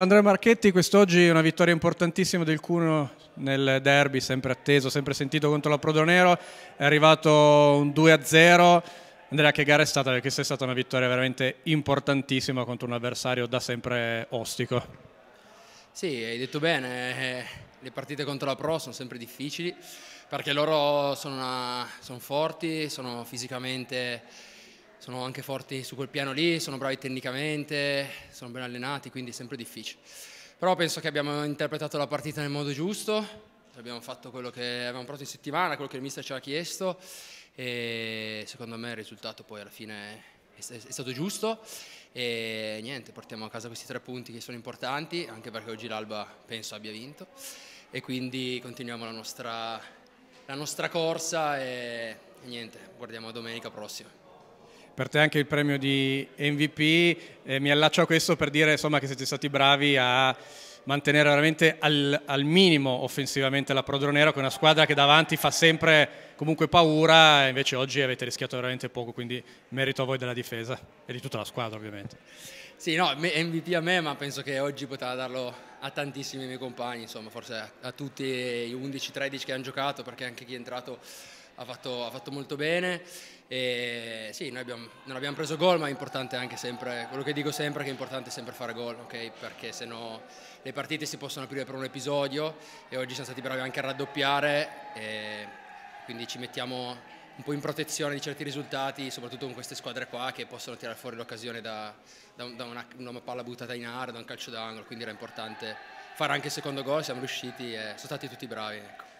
Andrea Marchetti, quest'oggi una vittoria importantissima del Cuno nel derby, sempre atteso, sempre sentito contro la Prodonero, è arrivato un 2-0. Andrea, che gara è stata? Perché questa è stata una vittoria veramente importantissima contro un avversario da sempre ostico. Sì, hai detto bene, eh, le partite contro la Pro sono sempre difficili perché loro sono, una, sono forti, sono fisicamente sono anche forti su quel piano lì, sono bravi tecnicamente, sono ben allenati, quindi è sempre difficile. Però penso che abbiamo interpretato la partita nel modo giusto, abbiamo fatto quello che avevamo provato in settimana, quello che il mister ci aveva chiesto e secondo me il risultato poi alla fine è stato giusto e niente, portiamo a casa questi tre punti che sono importanti, anche perché oggi l'Alba penso abbia vinto e quindi continuiamo la nostra, la nostra corsa e, e niente, guardiamo domenica prossima per te anche il premio di MVP. Eh, mi allaccio a questo per dire insomma, che siete stati bravi a mantenere veramente al, al minimo offensivamente la Prodronero, che è una squadra che davanti fa sempre comunque paura, invece oggi avete rischiato veramente poco, quindi merito a voi della difesa e di tutta la squadra ovviamente. Sì, no, MVP a me, ma penso che oggi potrà darlo a tantissimi miei compagni, insomma, forse a tutti gli 11-13 che hanno giocato, perché anche chi è entrato ha fatto, ha fatto molto bene. E sì, noi abbiamo, non abbiamo preso gol, ma è importante anche sempre, quello che dico sempre è che è importante sempre fare gol, okay? perché se no le partite si possono aprire per un episodio e oggi siamo stati bravi anche a raddoppiare, e quindi ci mettiamo un po' in protezione di certi risultati, soprattutto con queste squadre qua che possono tirare fuori l'occasione da, da, da una, una, palla buttata in aria, da un calcio d'angolo, quindi era importante fare anche il secondo gol, siamo riusciti e sono stati tutti bravi. Ecco.